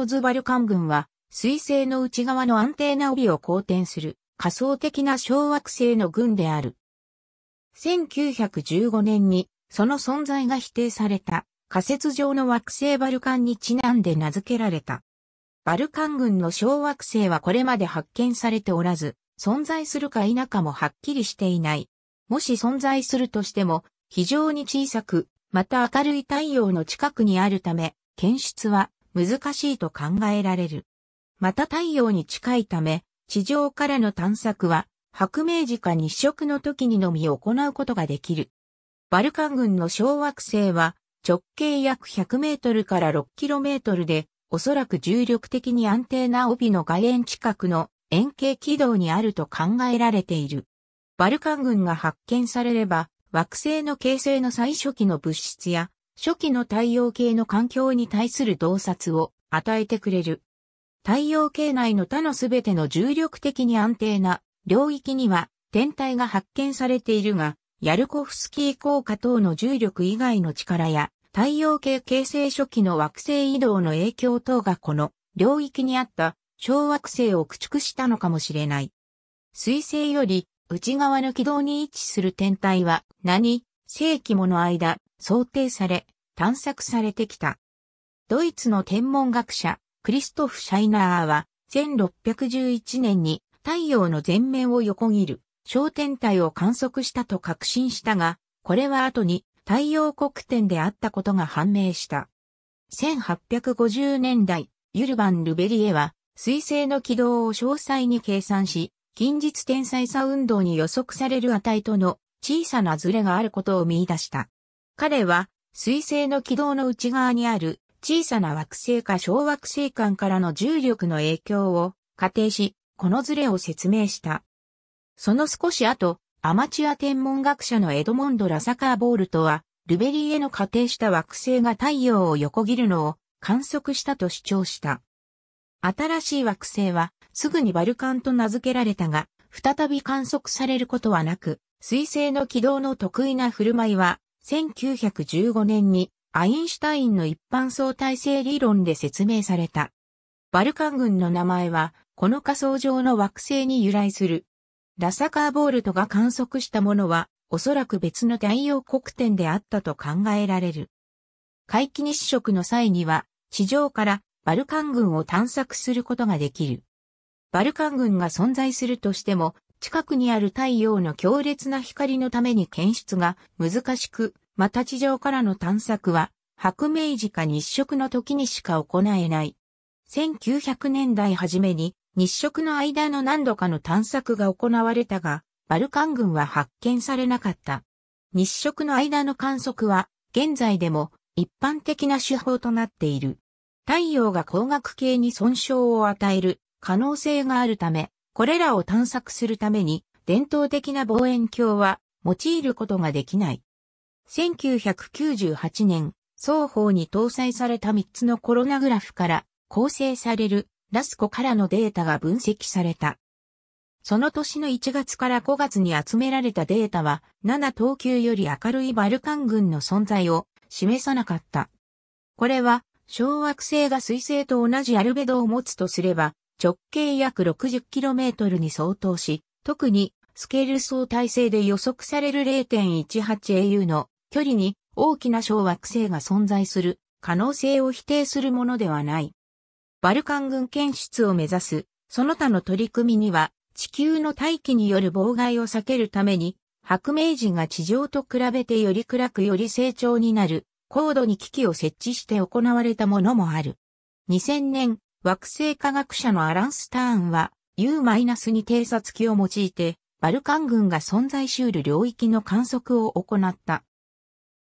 ポズバル艦群は、水星の内側の安定な帯を好転する、仮想的な小惑星の群である。1915年に、その存在が否定された、仮説上の惑星バルカンにちなんで名付けられた。バルカン群の小惑星はこれまで発見されておらず、存在するか否かもはっきりしていない。もし存在するとしても、非常に小さく、また明るい太陽の近くにあるため、検出は難しいと考えられる。また太陽に近いため、地上からの探索は、白明時か日食の時にのみ行うことができる。バルカン群の小惑星は、直径約100メートルから6キロメートルで、おそらく重力的に安定な帯の外縁近くの円形軌道にあると考えられている。バルカン群が発見されれば、惑星の形成の最初期の物質や初期の太陽系の環境に対する洞察を与えてくれる。太陽系内の他のすべての重力的に安定な領域には天体が発見されているが、ヤルコフスキー効果等の重力以外の力や太陽系形成初期の惑星移動の影響等がこの領域にあった小惑星を駆逐したのかもしれない。水星より内側の軌道に位置する天体は何世紀もの間、想定され、探索されてきた。ドイツの天文学者、クリストフ・シャイナーは、1611年に太陽の全面を横切る小天体を観測したと確信したが、これは後に太陽黒点であったことが判明した。1850年代、ユルバン・ルベリエは、水星の軌道を詳細に計算し、近日天才差運動に予測される値との小さなズレがあることを見出した。彼は、水星の軌道の内側にある小さな惑星か小惑星間からの重力の影響を仮定し、このズレを説明した。その少し後、アマチュア天文学者のエドモンド・ラサカー・ボールトは、ルベリーへの仮定した惑星が太陽を横切るのを観測したと主張した。新しい惑星はすぐにバルカンと名付けられたが、再び観測されることはなく、水星の軌道の得意な振る舞いは、1915年にアインシュタインの一般相対性理論で説明された。バルカン群の名前は、この仮想上の惑星に由来する。ラサカーボールトが観測したものは、おそらく別の太陽黒点であったと考えられる。回帰日食の際には、地上からバルカン群を探索することができる。バルカン群が存在するとしても、近くにある太陽の強烈な光のために検出が難しく、また地上からの探索は白明時か日食の時にしか行えない。1900年代初めに日食の間の何度かの探索が行われたが、バルカン群は発見されなかった。日食の間の観測は現在でも一般的な手法となっている。太陽が光学系に損傷を与える可能性があるため、これらを探索するために、伝統的な望遠鏡は用いることができない。1998年、双方に搭載された3つのコロナグラフから構成されるラスコからのデータが分析された。その年の1月から5月に集められたデータは、7等級より明るいバルカン群の存在を示さなかった。これは、小惑星が彗星と同じアルベドを持つとすれば、直径約 60km に相当し、特にスケール相対性で予測される 0.18au の距離に大きな小惑星が存在する可能性を否定するものではない。バルカン軍検出を目指す、その他の取り組みには、地球の大気による妨害を避けるために、白明人が地上と比べてより暗くより成長になる、高度に機器を設置して行われたものもある。2000年、惑星科学者のアラン・スターンは U-2 偵察機を用いてバルカン軍が存在しうる領域の観測を行った。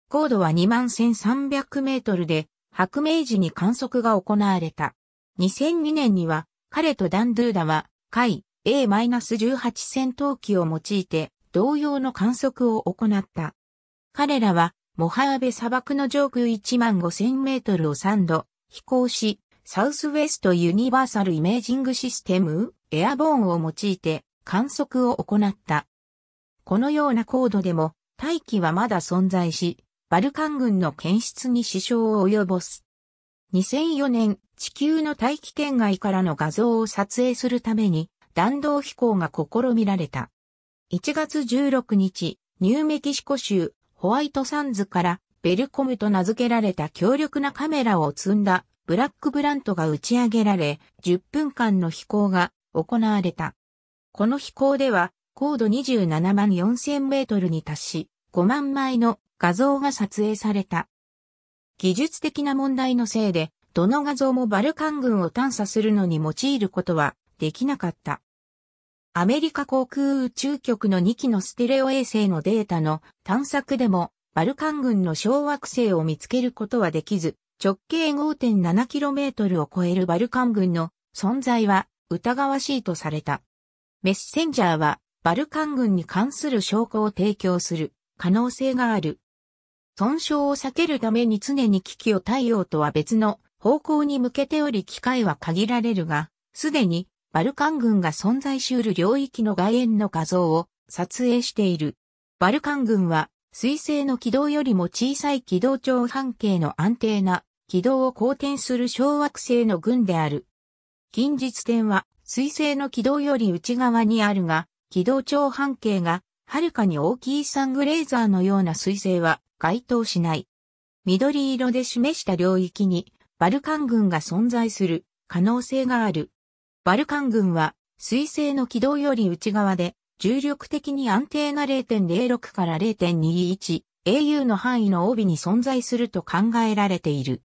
高度は21,300メートルで白明時に観測が行われた。2002年には彼とダンドゥーダは海 A-18 戦闘機を用いて同様の観測を行った。彼らはモハーベ砂漠の上空1万5000メートルを3度飛行し、サウスウェストユニバーサルイメージングシステム、エアボーンを用いて観測を行った。このような高度でも大気はまだ存在し、バルカン軍の検出に支障を及ぼす。2004年、地球の大気圏外からの画像を撮影するために弾道飛行が試みられた。1月16日、ニューメキシコ州ホワイトサンズからベルコムと名付けられた強力なカメラを積んだブラックブラントが打ち上げられ、10分間の飛行が行われた。この飛行では、高度27万4000メートルに達し、5万枚の画像が撮影された。技術的な問題のせいで、どの画像もバルカン軍を探査するのに用いることはできなかった。アメリカ航空宇宙局の2機のステレオ衛星のデータの探索でも、バルカン軍の小惑星を見つけることはできず、直径 5.7km を超えるバルカン軍の存在は疑わしいとされた。メッセンジャーはバルカン軍に関する証拠を提供する可能性がある。損傷を避けるために常に危機を対応とは別の方向に向けており機会は限られるが、すでにバルカン軍が存在し得る領域の外縁の画像を撮影している。バルカン軍は水星の軌道よりも小さい軌道長半径の安定な軌道を公転する小惑星の群である。近日点は水星の軌道より内側にあるが、軌道長半径がはるかに大きいサングレーザーのような水星は該当しない。緑色で示した領域にバルカン群が存在する可能性がある。バルカン群は水星の軌道より内側で重力的に安定な0.06から0.21 AU の範囲の帯に存在すると考えられている。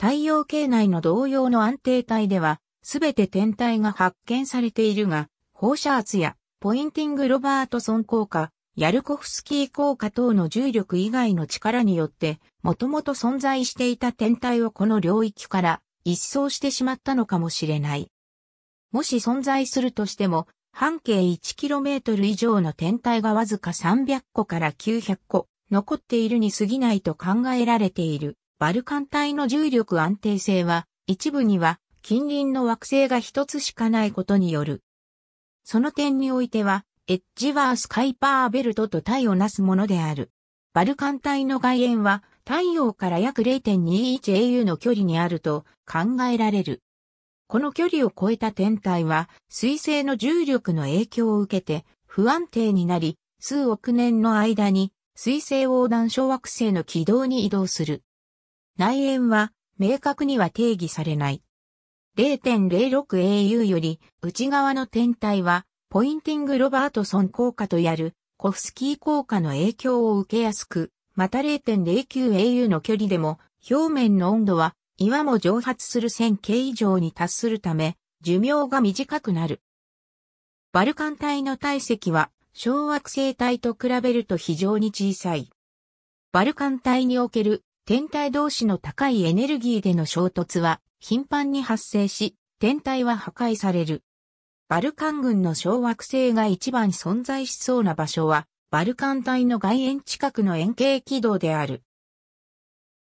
太陽系内の同様の安定体では、すべて天体が発見されているが、放射圧やポインティング・ロバートソン効果、ヤルコフスキー効果等の重力以外の力によって、もともと存在していた天体をこの領域から一掃してしまったのかもしれない。もし存在するとしても、半径 1km 以上の天体がわずか300個から900個残っているに過ぎないと考えられているバルカン帯の重力安定性は一部には近隣の惑星が一つしかないことによる。その点においてはエッジはース・カイパーベルトと体をなすものである。バルカン帯の外縁は太陽から約 0.21au の距離にあると考えられる。この距離を超えた天体は、水星の重力の影響を受けて、不安定になり、数億年の間に、水星横断小惑星の軌道に移動する。内縁は、明確には定義されない。0.06au より、内側の天体は、ポインティング・ロバートソン効果とやる、コフスキー効果の影響を受けやすく、また 0.09au の距離でも、表面の温度は岩も蒸発する線形以上に達するため、寿命が短くなる。バルカン帯の体積は小惑星帯と比べると非常に小さい。バルカン帯における天体同士の高いエネルギーでの衝突は頻繁に発生し、天体は破壊される。バルカン群の小惑星が一番存在しそうな場所は、バルカン帯の外縁近くの円形軌道である。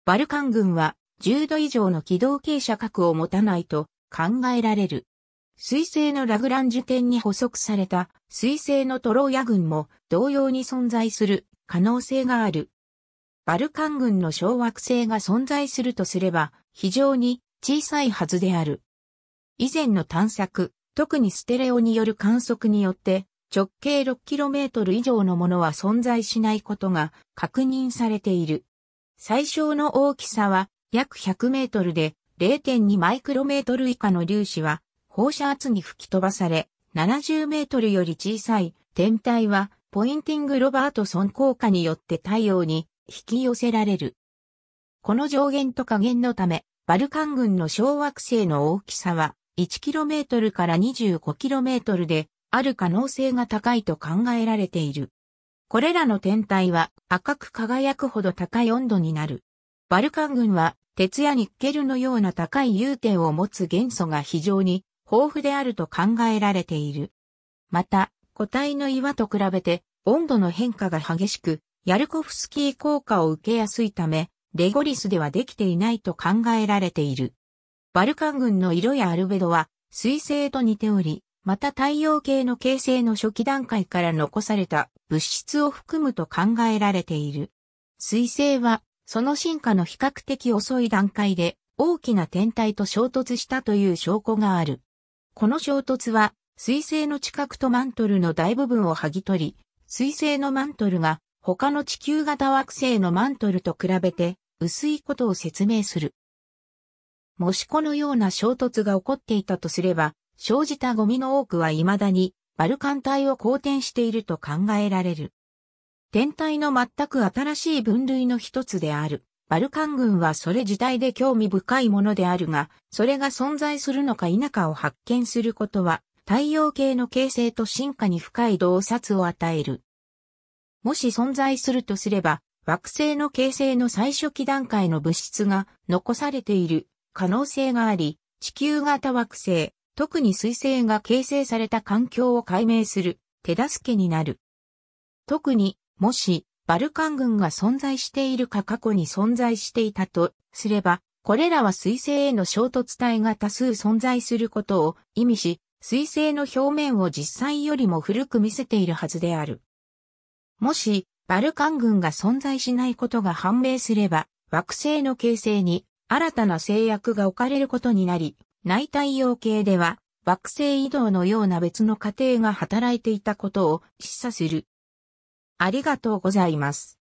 バルカン群は10度以上の軌道傾斜角を持たないと考えられる。水星のラグランジュ圏に補足された水星のトローヤ群も同様に存在する可能性がある。バルカン群の小惑星が存在するとすれば非常に小さいはずである。以前の探索、特にステレオによる観測によって直径 6km 以上のものは存在しないことが確認されている。最小の大きさは約100メートルで0.2マイクロメートル以下の粒子は放射圧に吹き飛ばされ、70メートルより小さい天体はポインティング・ロバートソン効果によって太陽に引き寄せられる。この上限と下限のため、バルカン群の小惑星の大きさは 1km から 25km である可能性が高いと考えられている。これらの天体は赤く輝くほど高い温度になる。バルカン群は鉄やニッケルのような高い融点を持つ元素が非常に豊富であると考えられている。また、固体の岩と比べて温度の変化が激しく、ヤルコフスキー効果を受けやすいため、レゴリスではできていないと考えられている。バルカン群の色やアルベドは水星と似ており、また太陽系の形成の初期段階から残された物質を含むと考えられている。水星はその進化の比較的遅い段階で大きな天体と衝突したという証拠がある。この衝突は、水星の近くとマントルの大部分を剥ぎ取り、水星のマントルが他の地球型惑星のマントルと比べて薄いことを説明する。もしこのような衝突が起こっていたとすれば、生じたゴミの多くは未だにバルカン帯を好転していると考えられる。天体の全く新しい分類の一つである。バルカン群はそれ自体で興味深いものであるが、それが存在するのか否かを発見することは、太陽系の形成と進化に深い洞察を与える。もし存在するとすれば、惑星の形成の最初期段階の物質が残されている可能性があり、地球型惑星、特に水星が形成された環境を解明する手助けになる。特にもし、バルカン群が存在しているか過去に存在していたとすれば、これらは水星への衝突体が多数存在することを意味し、水星の表面を実際よりも古く見せているはずである。もし、バルカン群が存在しないことが判明すれば、惑星の形成に新たな制約が置かれることになり、内太陽系では惑星移動のような別の過程が働いていたことを示唆する。ありがとうございます。